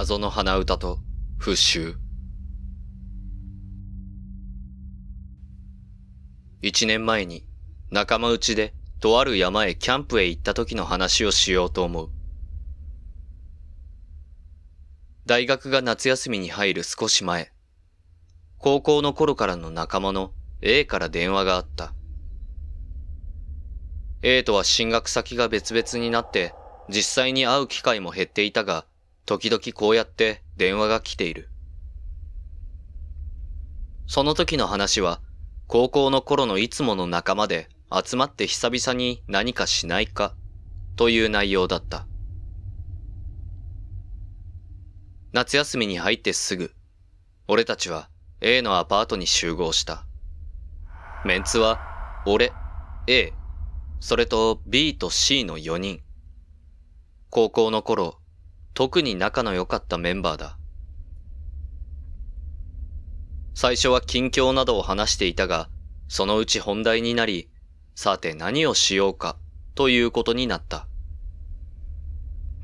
謎の鼻歌と復讐。一年前に仲間内でとある山へキャンプへ行った時の話をしようと思う。大学が夏休みに入る少し前、高校の頃からの仲間の A から電話があった。A とは進学先が別々になって実際に会う機会も減っていたが、時々こうやって電話が来ている。その時の話は、高校の頃のいつもの仲間で集まって久々に何かしないかという内容だった。夏休みに入ってすぐ、俺たちは A のアパートに集合した。メンツは、俺、A、それと B と C の4人。高校の頃、特に仲の良かったメンバーだ。最初は近況などを話していたが、そのうち本題になり、さて何をしようかということになった。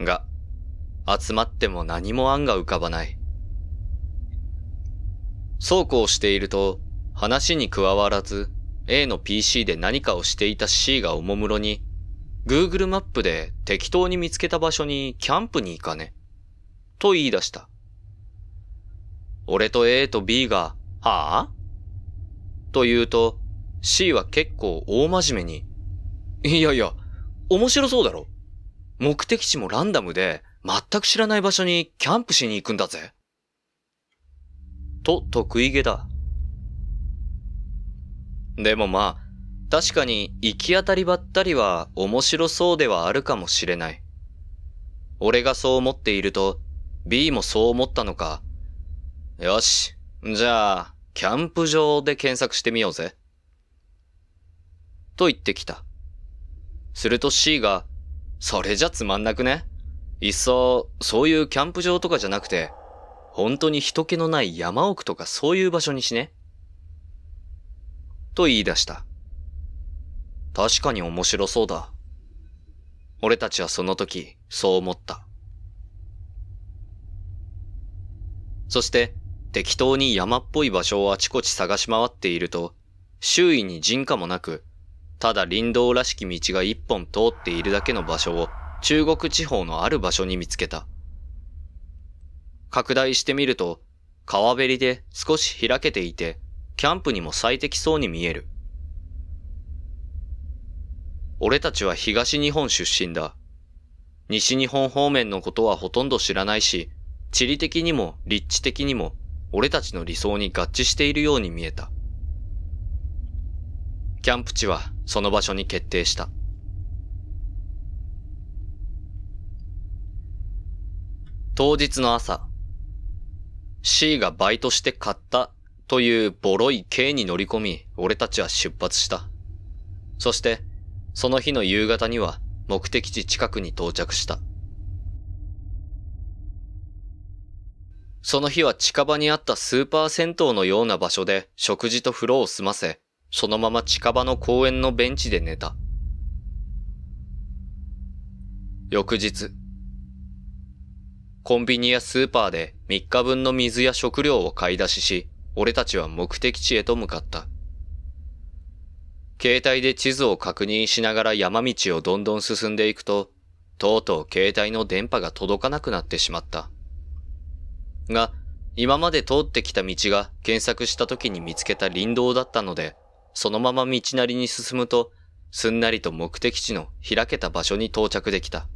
が、集まっても何も案が浮かばない。そうこうしていると、話に加わらず、A の PC で何かをしていた C がおもむろに、Google マップで適当に見つけた場所にキャンプに行かね。と言い出した。俺と A と B が、はあと言うと、C は結構大真面目に、いやいや、面白そうだろ。目的地もランダムで、全く知らない場所にキャンプしに行くんだぜ。と、得意げだ。でもまあ、確かに行き当たりばったりは面白そうではあるかもしれない。俺がそう思っていると、B もそう思ったのか。よし、じゃあ、キャンプ場で検索してみようぜ。と言ってきた。すると C が、それじゃつまんなくねいっそ、そういうキャンプ場とかじゃなくて、本当に人気のない山奥とかそういう場所にしね。と言い出した。確かに面白そうだ。俺たちはその時、そう思った。そして、適当に山っぽい場所をあちこち探し回っていると、周囲に人家もなく、ただ林道らしき道が一本通っているだけの場所を中国地方のある場所に見つけた。拡大してみると、川べりで少し開けていて、キャンプにも最適そうに見える。俺たちは東日本出身だ。西日本方面のことはほとんど知らないし、地理的にも立地的にも俺たちの理想に合致しているように見えた。キャンプ地はその場所に決定した。当日の朝、C がバイトして買ったというボロい K に乗り込み、俺たちは出発した。そして、その日の夕方には目的地近くに到着した。その日は近場にあったスーパー銭湯のような場所で食事と風呂を済ませ、そのまま近場の公園のベンチで寝た。翌日、コンビニやスーパーで3日分の水や食料を買い出しし、俺たちは目的地へと向かった。携帯で地図を確認しながら山道をどんどん進んでいくと、とうとう携帯の電波が届かなくなってしまった。が、今まで通ってきた道が検索した時に見つけた林道だったので、そのまま道なりに進むと、すんなりと目的地の開けた場所に到着できた。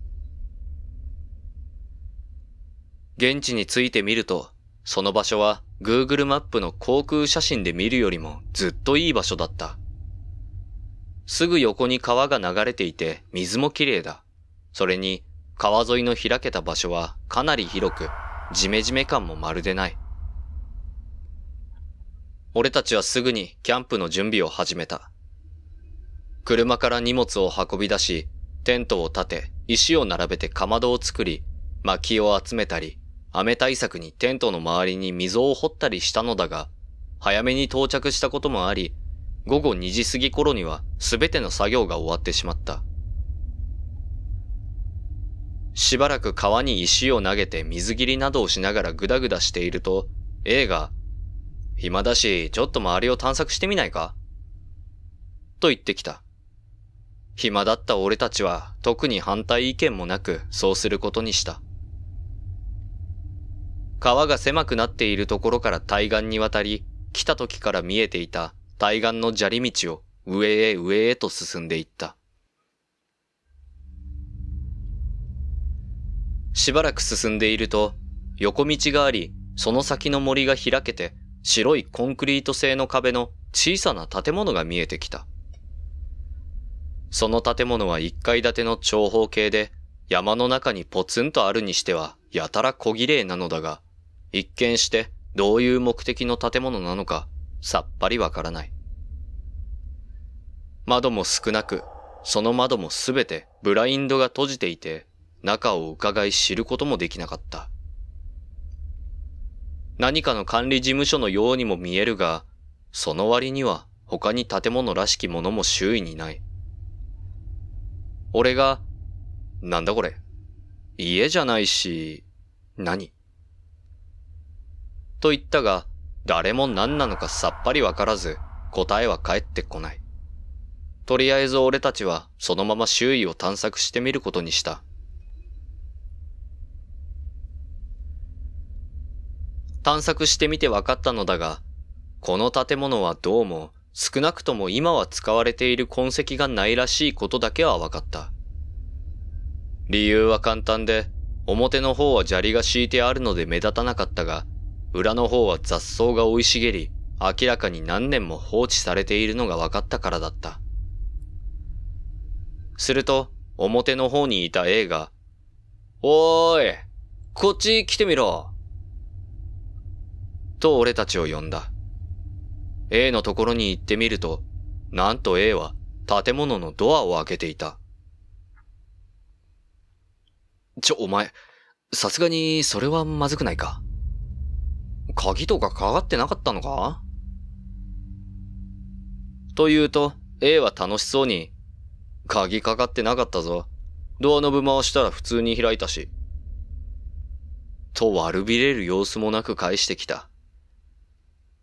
現地に着いてみると、その場所は Google マップの航空写真で見るよりもずっといい場所だった。すぐ横に川が流れていて水もきれいだ。それに川沿いの開けた場所はかなり広く、ジメジメ感もまるでない。俺たちはすぐにキャンプの準備を始めた。車から荷物を運び出し、テントを立て、石を並べてかまどを作り、薪を集めたり、雨対策にテントの周りに溝を掘ったりしたのだが、早めに到着したこともあり、午後2時過ぎ頃には全ての作業が終わってしまった。しばらく川に石を投げて水切りなどをしながらぐだぐだしていると、A が、暇だし、ちょっと周りを探索してみないかと言ってきた。暇だった俺たちは特に反対意見もなくそうすることにした。川が狭くなっているところから対岸に渡り、来た時から見えていた対岸の砂利道を上へ上へと進んでいった。しばらく進んでいると、横道があり、その先の森が開けて、白いコンクリート製の壁の小さな建物が見えてきた。その建物は一階建ての長方形で、山の中にポツンとあるにしては、やたら小綺麗なのだが、一見してどういう目的の建物なのかさっぱりわからない。窓も少なく、その窓もすべてブラインドが閉じていて、中を伺い知ることもできなかった。何かの管理事務所のようにも見えるが、その割には他に建物らしきものも周囲にない。俺が、なんだこれ。家じゃないし、何と言ったが、誰も何なのかさっぱりわからず、答えは返ってこない。とりあえず俺たちはそのまま周囲を探索してみることにした。探索してみてわかったのだが、この建物はどうも少なくとも今は使われている痕跡がないらしいことだけはわかった。理由は簡単で、表の方は砂利が敷いてあるので目立たなかったが、裏の方は雑草が生い茂り、明らかに何年も放置されているのが分かったからだった。すると、表の方にいた A が、おーい、こっち来てみろ。と俺たちを呼んだ。A のところに行ってみると、なんと A は建物のドアを開けていた。ちょ、お前、さすがにそれはまずくないか。鍵とかかかってなかったのかと言うと、A は楽しそうに、鍵かかってなかったぞ。ドアノブ回したら普通に開いたし。と悪びれる様子もなく返してきた。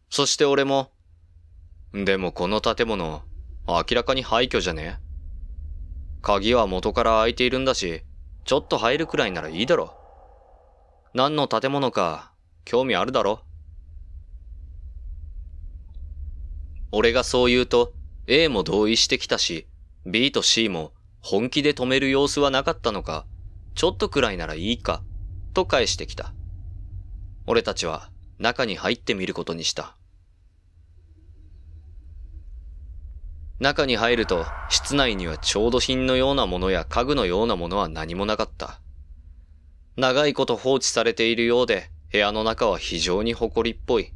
そして俺も、でもこの建物、明らかに廃墟じゃね鍵は元から開いているんだし、ちょっと入るくらいならいいだろ。何の建物か興味あるだろ俺がそう言うと A も同意してきたし、B と C も本気で止める様子はなかったのか、ちょっとくらいならいいか、と返してきた。俺たちは中に入ってみることにした。中に入ると、室内には調度品のようなものや家具のようなものは何もなかった。長いこと放置されているようで、部屋の中は非常に埃っぽい。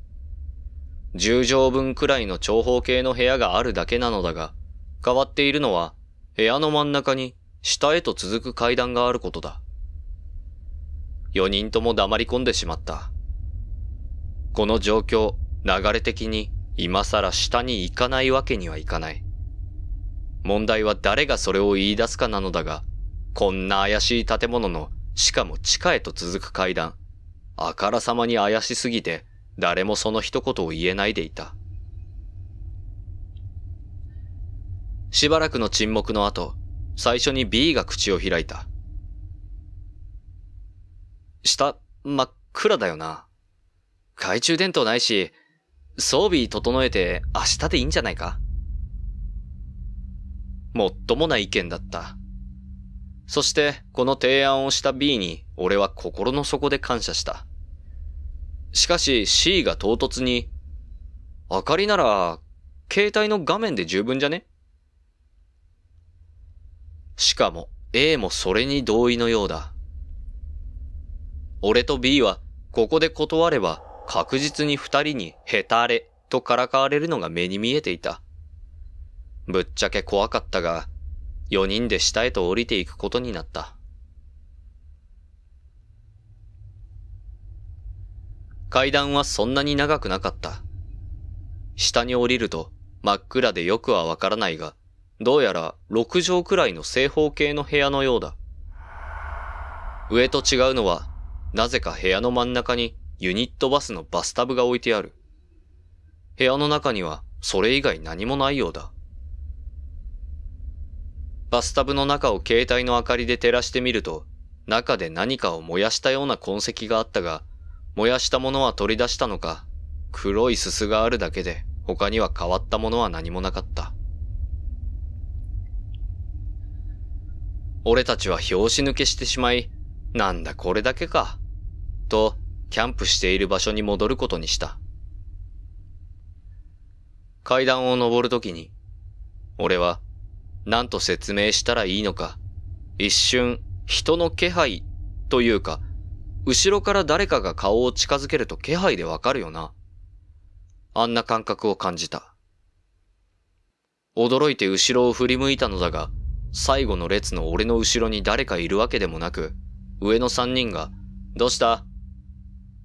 10畳分くらいの長方形の部屋があるだけなのだが、変わっているのは、部屋の真ん中に下へと続く階段があることだ。4人とも黙り込んでしまった。この状況、流れ的に今更下に行かないわけにはいかない。問題は誰がそれを言い出すかなのだが、こんな怪しい建物の、しかも地下へと続く階段。あからさまに怪しすぎて、誰もその一言を言えないでいた。しばらくの沈黙の後、最初に B が口を開いた。下、真っ暗だよな。懐中電灯ないし、装備整えて明日でいいんじゃないかもっともな意見だった。そして、この提案をした B に、俺は心の底で感謝した。しかし C が唐突に、明かりなら、携帯の画面で十分じゃねしかも A もそれに同意のようだ。俺と B はここで断れば確実に二人にヘタレとからかわれるのが目に見えていた。ぶっちゃけ怖かったが、四人で下へと降りていくことになった。階段はそんなに長くなかった。下に降りると真っ暗でよくはわからないが、どうやら6畳くらいの正方形の部屋のようだ。上と違うのは、なぜか部屋の真ん中にユニットバスのバスタブが置いてある。部屋の中にはそれ以外何もないようだ。バスタブの中を携帯の明かりで照らしてみると、中で何かを燃やしたような痕跡があったが、燃やしたものは取り出したのか、黒いすすがあるだけで他には変わったものは何もなかった。俺たちは拍子抜けしてしまい、なんだこれだけか、とキャンプしている場所に戻ることにした。階段を登るときに、俺は何と説明したらいいのか、一瞬人の気配というか後ろから誰かが顔を近づけると気配でわかるよな。あんな感覚を感じた。驚いて後ろを振り向いたのだが、最後の列の俺の後ろに誰かいるわけでもなく、上の三人が、どうした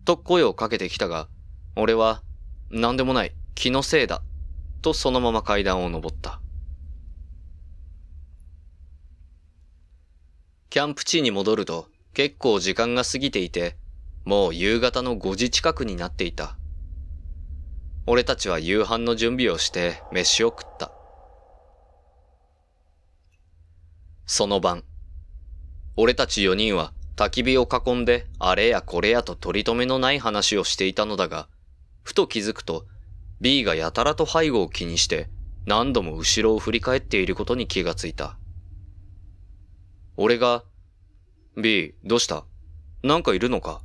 と声をかけてきたが、俺は、なんでもない、気のせいだ、とそのまま階段を登った。キャンプ地に戻ると、結構時間が過ぎていて、もう夕方の5時近くになっていた。俺たちは夕飯の準備をして飯を食った。その晩、俺たち4人は焚き火を囲んであれやこれやと取り留めのない話をしていたのだが、ふと気づくと B がやたらと背後を気にして何度も後ろを振り返っていることに気がついた。俺が B、どうしたなんかいるのか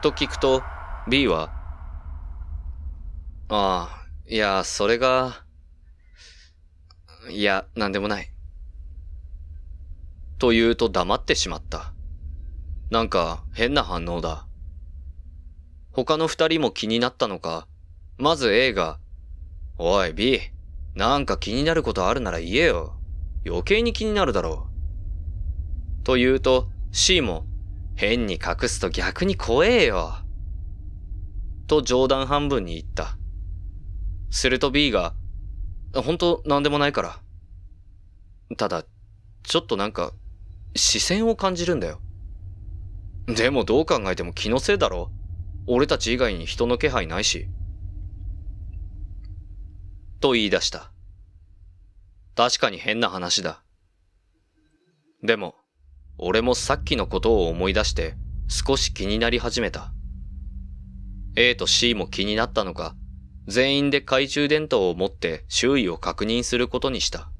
と聞くと、B は、ああ、いや、それが、いや、なんでもない。と言うと黙ってしまった。なんか変な反応だ。他の二人も気になったのか、まず A が、おい B、なんか気になることあるなら言えよ。余計に気になるだろう。と言うと C も変に隠すと逆に怖えよ。と冗談半分に言った。すると B が、本当何でもないから。ただ、ちょっとなんか、視線を感じるんだよ。でもどう考えても気のせいだろ。俺たち以外に人の気配ないし。と言い出した。確かに変な話だ。でも、俺もさっきのことを思い出して少し気になり始めた。A と C も気になったのか、全員で懐中電灯を持って周囲を確認することにした。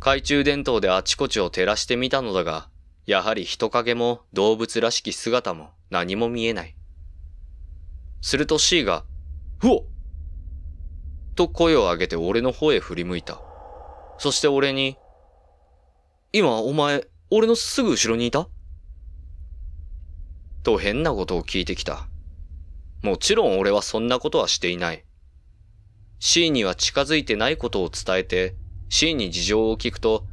懐中電灯であちこちを照らしてみたのだが、やはり人影も動物らしき姿も何も見えない。すると C が、ふおと声を上げて俺の方へ振り向いた。そして俺に今お前、俺のすぐ後ろにいたと変なことを聞いてきた。もちろん俺はそんなことはしていない。C には近づいてないことを伝えて C に事情を聞くと、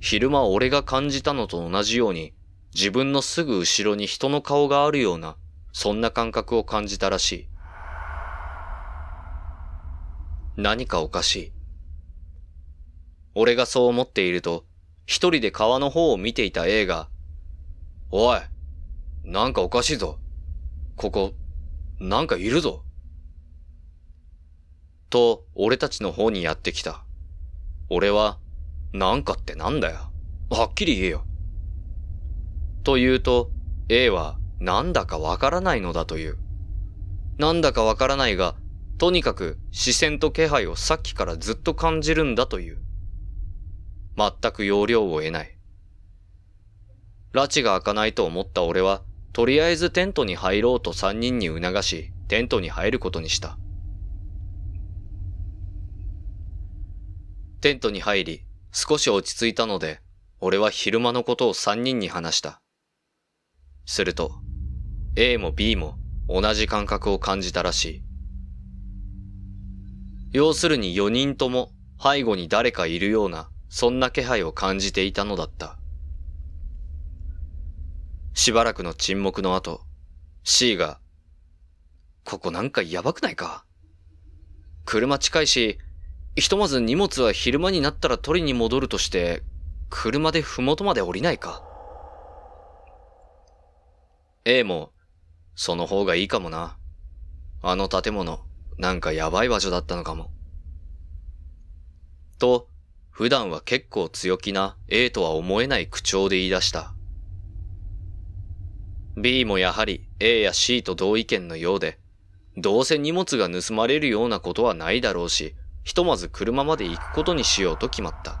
昼間俺が感じたのと同じように自分のすぐ後ろに人の顔があるような、そんな感覚を感じたらしい。何かおかしい。俺がそう思っていると、一人で川の方を見ていた A が、おい、なんかおかしいぞ。ここ、なんかいるぞ。と、俺たちの方にやってきた。俺は、なんかってなんだよ。はっきり言えよ。と言うと、A は、なんだかわからないのだという。なんだかわからないが、とにかく視線と気配をさっきからずっと感じるんだという。全く要領を得ない。拉致が開かないと思った俺は、とりあえずテントに入ろうと三人に促し、テントに入ることにした。テントに入り、少し落ち着いたので、俺は昼間のことを三人に話した。すると、A も B も同じ感覚を感じたらしい。要するに四人とも背後に誰かいるようなそんな気配を感じていたのだった。しばらくの沈黙の後、C が、ここなんかやばくないか車近いし、ひとまず荷物は昼間になったら取りに戻るとして、車で麓まで降りないか ?A も、その方がいいかもな。あの建物、なんかやばい場所だったのかも。と、普段は結構強気な A とは思えない口調で言い出した。B もやはり A や C と同意見のようで、どうせ荷物が盗まれるようなことはないだろうし、ひとまず車まで行くことにしようと決まった。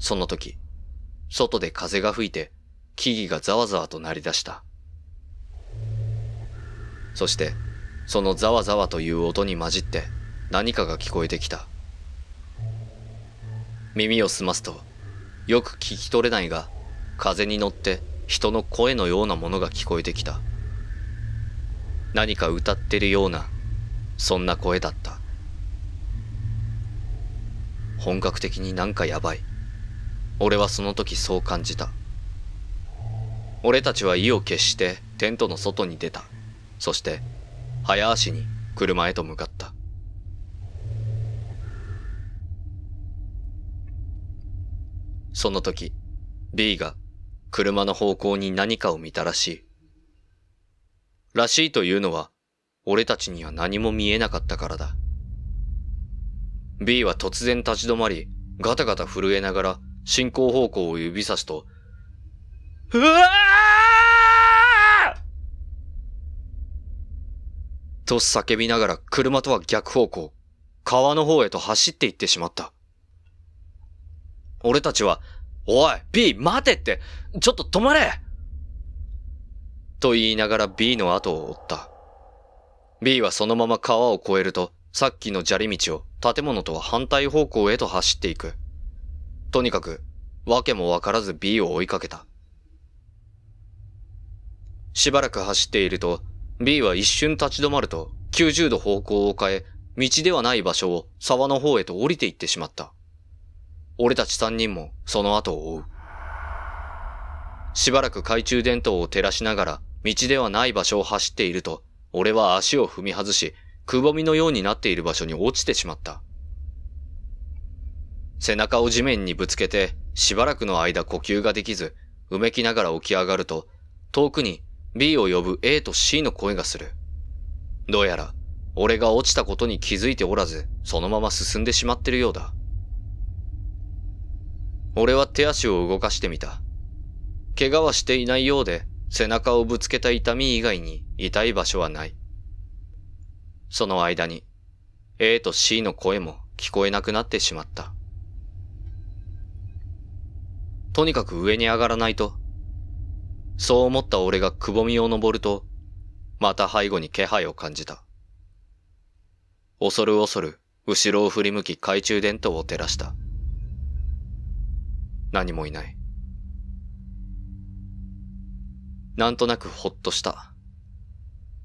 その時、外で風が吹いて木々がざわざわと鳴り出した。そして、そのざわざわという音に混じって何かが聞こえてきた。耳を澄ますとよく聞き取れないが風に乗って人の声のようなものが聞こえてきた何か歌ってるようなそんな声だった本格的になんかやばい俺はその時そう感じた俺たちは意を決してテントの外に出たそして早足に車へと向かったその時、B が車の方向に何かを見たらしい。らしいというのは、俺たちには何も見えなかったからだ。B は突然立ち止まり、ガタガタ震えながら進行方向を指さすと、うわと叫びながら車とは逆方向、川の方へと走って行ってしまった。俺たちはおい、B、待てって、ちょっと止まれと言いながら B の後を追った。B はそのまま川を越えると、さっきの砂利道を建物とは反対方向へと走っていく。とにかく、わけもわからず B を追いかけた。しばらく走っていると、B は一瞬立ち止まると、90度方向を変え、道ではない場所を沢の方へと降りていってしまった。俺たち三人もその後を追う。しばらく懐中電灯を照らしながら道ではない場所を走っていると、俺は足を踏み外し、くぼみのようになっている場所に落ちてしまった。背中を地面にぶつけて、しばらくの間呼吸ができず、うめきながら起き上がると、遠くに B を呼ぶ A と C の声がする。どうやら、俺が落ちたことに気づいておらず、そのまま進んでしまってるようだ。俺は手足を動かしてみた。怪我はしていないようで、背中をぶつけた痛み以外に痛い場所はない。その間に、A と C の声も聞こえなくなってしまった。とにかく上に上がらないと。そう思った俺がくぼみを登ると、また背後に気配を感じた。恐る恐る、後ろを振り向き懐中電灯を照らした。何もいない。なんとなくほっとした。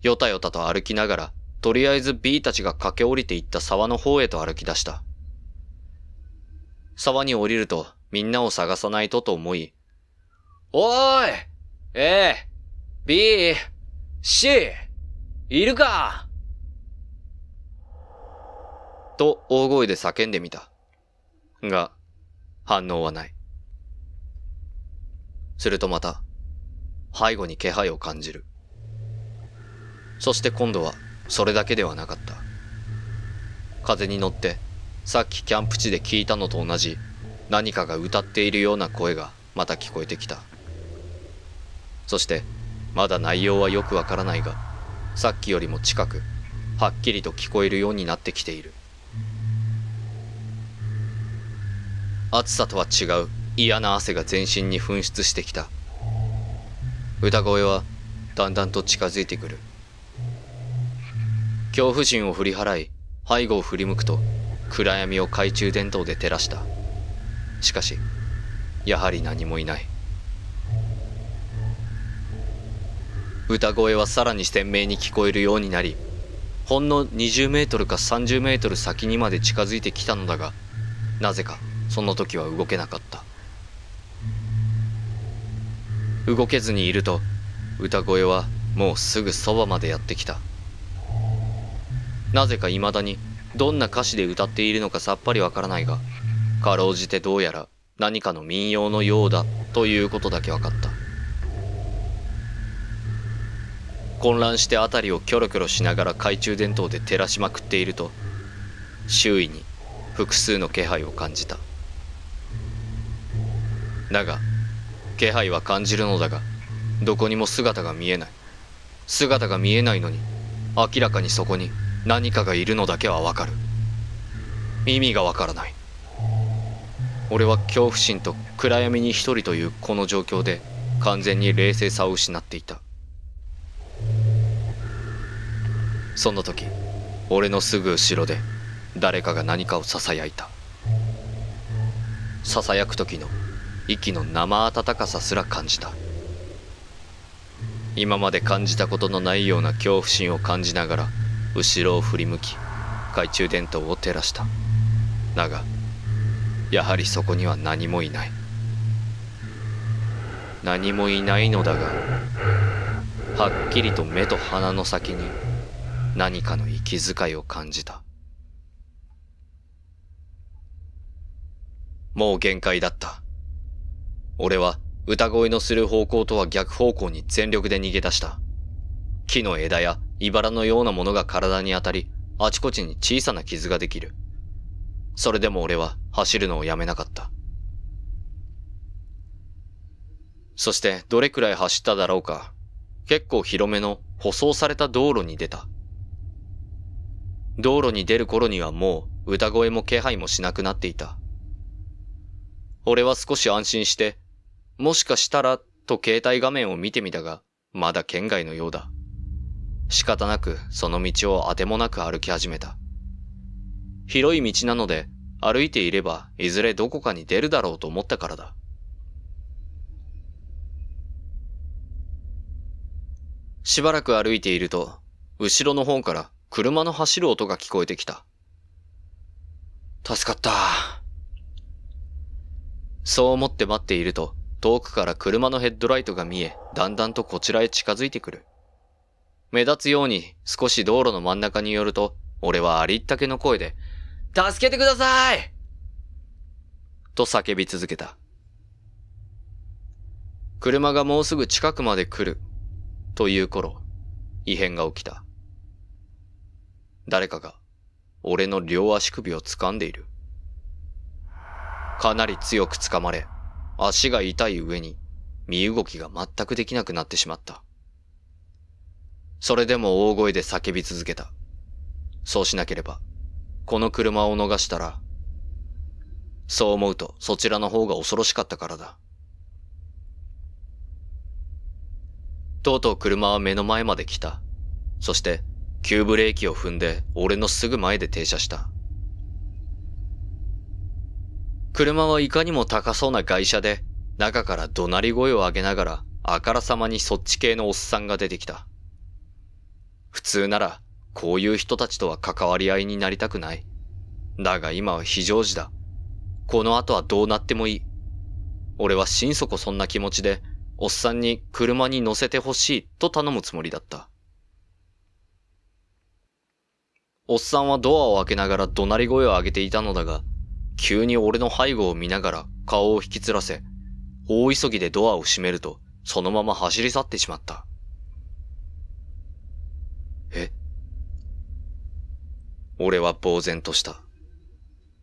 よたよたと歩きながら、とりあえず B たちが駆け下りていった沢の方へと歩き出した。沢に降りると、みんなを探さないとと思い、おーい !A、B、C、いるかと大声で叫んでみた。が、反応はない。するとまた、背後に気配を感じる。そして今度は、それだけではなかった。風に乗って、さっきキャンプ地で聞いたのと同じ、何かが歌っているような声がまた聞こえてきた。そして、まだ内容はよくわからないが、さっきよりも近く、はっきりと聞こえるようになってきている。暑さとは違う嫌な汗が全身に噴出してきた歌声はだんだんと近づいてくる恐怖心を振り払い背後を振り向くと暗闇を懐中電灯で照らしたしかしやはり何もいない歌声はさらに鮮明に聞こえるようになりほんの20メートルか30メートル先にまで近づいてきたのだがなぜかその時は動けなかった動けずにいると歌声はもうすぐそばまでやってきたなぜか未だにどんな歌詞で歌っているのかさっぱりわからないがかろうじてどうやら何かの民謡のようだということだけ分かった混乱して辺りをキョロキョロしながら懐中電灯で照らしまくっていると周囲に複数の気配を感じただが気配は感じるのだがどこにも姿が見えない姿が見えないのに明らかにそこに何かがいるのだけはわかる意味がわからない俺は恐怖心と暗闇に一人というこの状況で完全に冷静さを失っていたそんな時俺のすぐ後ろで誰かが何かをささやいたささやく時の息の生温かさすら感じた今まで感じたことのないような恐怖心を感じながら後ろを振り向き懐中電灯を照らしただがやはりそこには何もいない何もいないのだがはっきりと目と鼻の先に何かの息遣いを感じたもう限界だった俺は歌声のする方向とは逆方向に全力で逃げ出した。木の枝や茨のようなものが体に当たり、あちこちに小さな傷ができる。それでも俺は走るのをやめなかった。そしてどれくらい走っただろうか。結構広めの舗装された道路に出た。道路に出る頃にはもう歌声も気配もしなくなっていた。俺は少し安心してもしかしたら、と携帯画面を見てみたが、まだ県外のようだ。仕方なくその道をあてもなく歩き始めた。広い道なので、歩いていればいずれどこかに出るだろうと思ったからだ。しばらく歩いていると、後ろの方から車の走る音が聞こえてきた。助かった。そう思って待っていると、遠くから車のヘッドライトが見え、だんだんとこちらへ近づいてくる。目立つように少し道路の真ん中に寄ると、俺はありったけの声で、助けてくださいと叫び続けた。車がもうすぐ近くまで来る、という頃、異変が起きた。誰かが、俺の両足首を掴んでいる。かなり強く掴まれ、足が痛い上に、身動きが全くできなくなってしまった。それでも大声で叫び続けた。そうしなければ、この車を逃したら、そう思うとそちらの方が恐ろしかったからだ。とうとう車は目の前まで来た。そして、急ブレーキを踏んで俺のすぐ前で停車した。車はいかにも高そうな外車で、中から怒鳴り声を上げながら、あからさまにそっち系のおっさんが出てきた。普通なら、こういう人たちとは関わり合いになりたくない。だが今は非常時だ。この後はどうなってもいい。俺は心底そんな気持ちで、おっさんに車に乗せてほしいと頼むつもりだった。おっさんはドアを開けながら怒鳴り声を上げていたのだが、急に俺の背後を見ながら顔を引きつらせ、大急ぎでドアを閉めると、そのまま走り去ってしまった。え俺は呆然とした。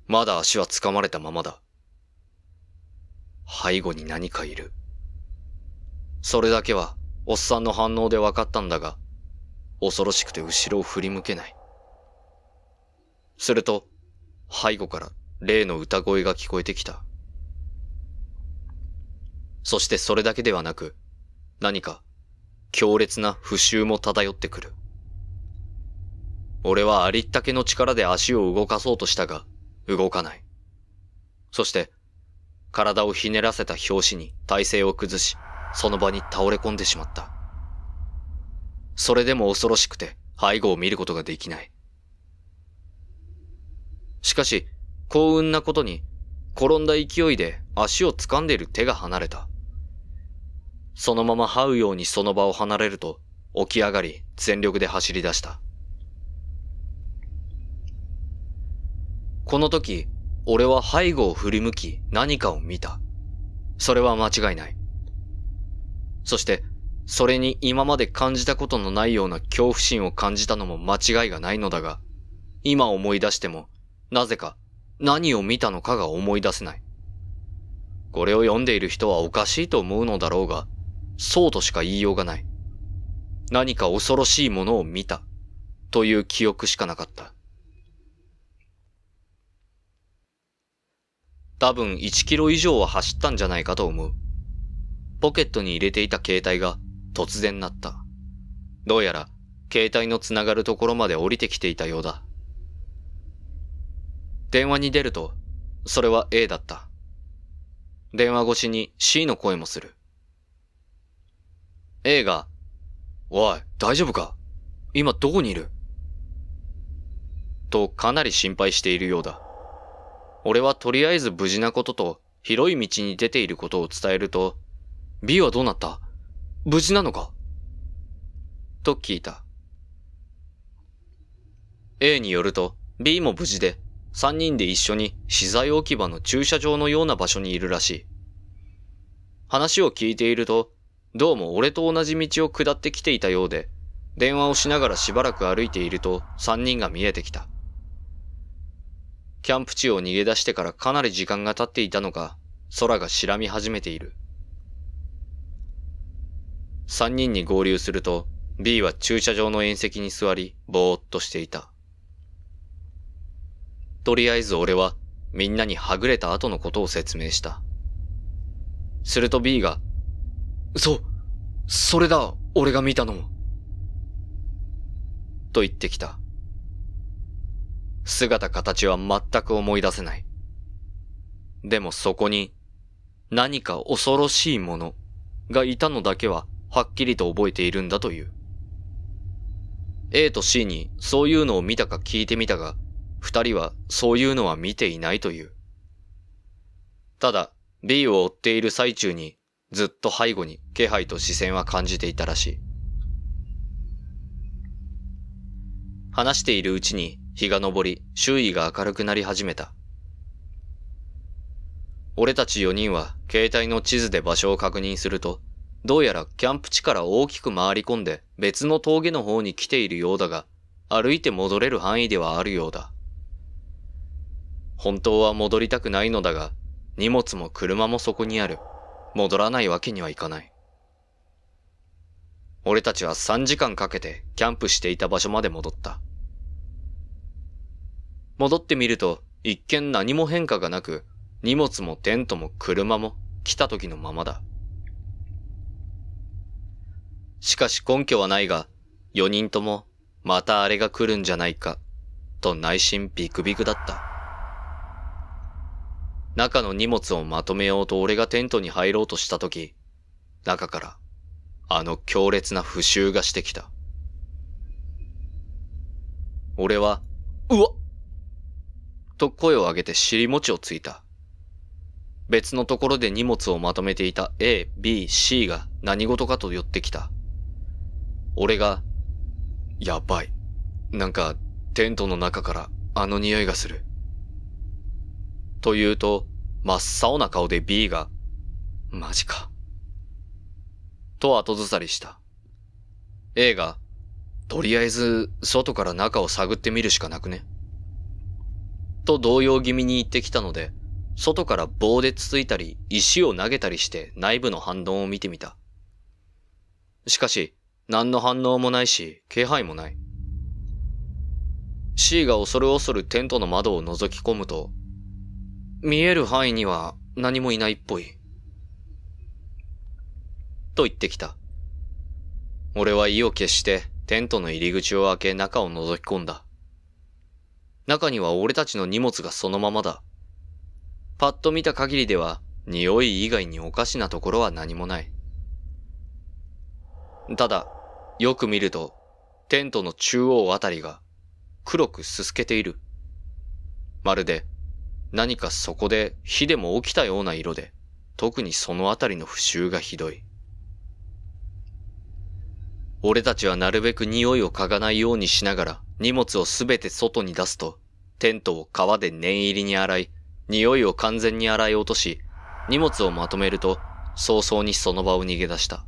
まだ足は掴まれたままだ。背後に何かいる。それだけは、おっさんの反応で分かったんだが、恐ろしくて後ろを振り向けない。すると、背後から例の歌声が聞こえてきた。そしてそれだけではなく、何か強烈な不臭も漂ってくる。俺はありったけの力で足を動かそうとしたが、動かない。そして、体をひねらせた拍子に体勢を崩し、その場に倒れ込んでしまった。それでも恐ろしくて背後を見ることができない。しかし、幸運なことに、転んだ勢いで足を掴んでいる手が離れた。そのまま這うようにその場を離れると、起き上がり、全力で走り出した。この時、俺は背後を振り向き何かを見た。それは間違いない。そして、それに今まで感じたことのないような恐怖心を感じたのも間違いがないのだが、今思い出しても、なぜか何を見たのかが思い出せない。これを読んでいる人はおかしいと思うのだろうが、そうとしか言いようがない。何か恐ろしいものを見た、という記憶しかなかった。多分1キロ以上は走ったんじゃないかと思う。ポケットに入れていた携帯が突然なった。どうやら携帯のつながるところまで降りてきていたようだ。電話に出ると、それは A だった。電話越しに C の声もする。A が、おい、大丈夫か今どこにいるとかなり心配しているようだ。俺はとりあえず無事なことと広い道に出ていることを伝えると、B はどうなった無事なのかと聞いた。A によると B も無事で、3人で一緒に資材置き場の駐車場のような場所にいるらしい。話を聞いていると、どうも俺と同じ道を下ってきていたようで、電話をしながらしばらく歩いていると3人が見えてきた。キャンプ地を逃げ出してからかなり時間が経っていたのか、空が白み始めている。3人に合流すると、B は駐車場の縁石に座り、ぼーっとしていた。とりあえず俺はみんなにはぐれた後のことを説明した。すると B が、そ、それだ、俺が見たの。と言ってきた。姿形は全く思い出せない。でもそこに何か恐ろしいものがいたのだけははっきりと覚えているんだという。A と C にそういうのを見たか聞いてみたが、二人はそういうのは見ていないという。ただ、B を追っている最中に、ずっと背後に気配と視線は感じていたらしい。話しているうちに日が昇り、周囲が明るくなり始めた。俺たち4人は携帯の地図で場所を確認すると、どうやらキャンプ地から大きく回り込んで別の峠の方に来ているようだが、歩いて戻れる範囲ではあるようだ。本当は戻りたくないのだが、荷物も車もそこにある。戻らないわけにはいかない。俺たちは3時間かけてキャンプしていた場所まで戻った。戻ってみると、一見何も変化がなく、荷物もテントも車も来た時のままだ。しかし根拠はないが、4人とも、またあれが来るんじゃないか、と内心ビクビクだった。中の荷物をまとめようと俺がテントに入ろうとした時、中から、あの強烈な不臭がしてきた。俺は、うわと声を上げて尻餅をついた。別のところで荷物をまとめていた A、B、C が何事かと寄ってきた。俺が、やばい。なんか、テントの中からあの匂いがする。と言うと、真っ青な顔で B が、マジか。と後ずさりした。A が、とりあえず外から中を探ってみるしかなくね。と動揺気味に言ってきたので、外から棒でつついたり石を投げたりして内部の反応を見てみた。しかし、何の反応もないし、気配もない。C が恐る恐るテントの窓を覗き込むと、見える範囲には何もいないっぽい。と言ってきた。俺は意を決してテントの入り口を開け中を覗き込んだ。中には俺たちの荷物がそのままだ。パッと見た限りでは匂い以外におかしなところは何もない。ただ、よく見ると、テントの中央あたりが黒くすすけている。まるで何かそこで火でも起きたような色で、特にそのあたりの不臭がひどい。俺たちはなるべく匂いを嗅がないようにしながら荷物をすべて外に出すと、テントを川で念入りに洗い、匂いを完全に洗い落とし、荷物をまとめると、早々にその場を逃げ出した。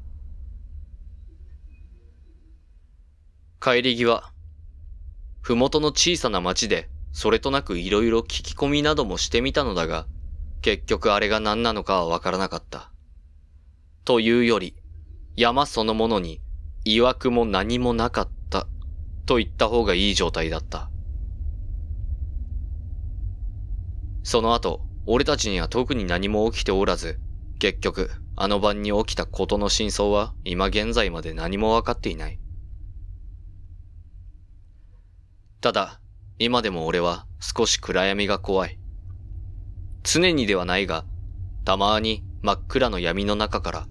帰り際、ふもとの小さな町でそれとなく色々聞き込みなどもしてみたのだが、結局あれが何なのかはわからなかった。というより、山そのものに曰くも何もなかったと言った方がいい状態だった。その後、俺たちには特に何も起きておらず、結局、あの晩に起きたことの真相は今現在まで何もわかっていない。ただ、今でも俺は少し暗闇が怖い。常にではないが、たまに真っ暗の闇の中から、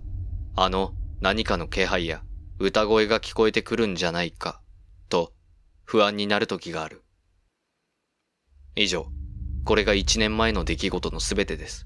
あの何かの気配や歌声が聞こえてくるんじゃないか、と不安になる時がある。以上、これが一年前の出来事のすべてです。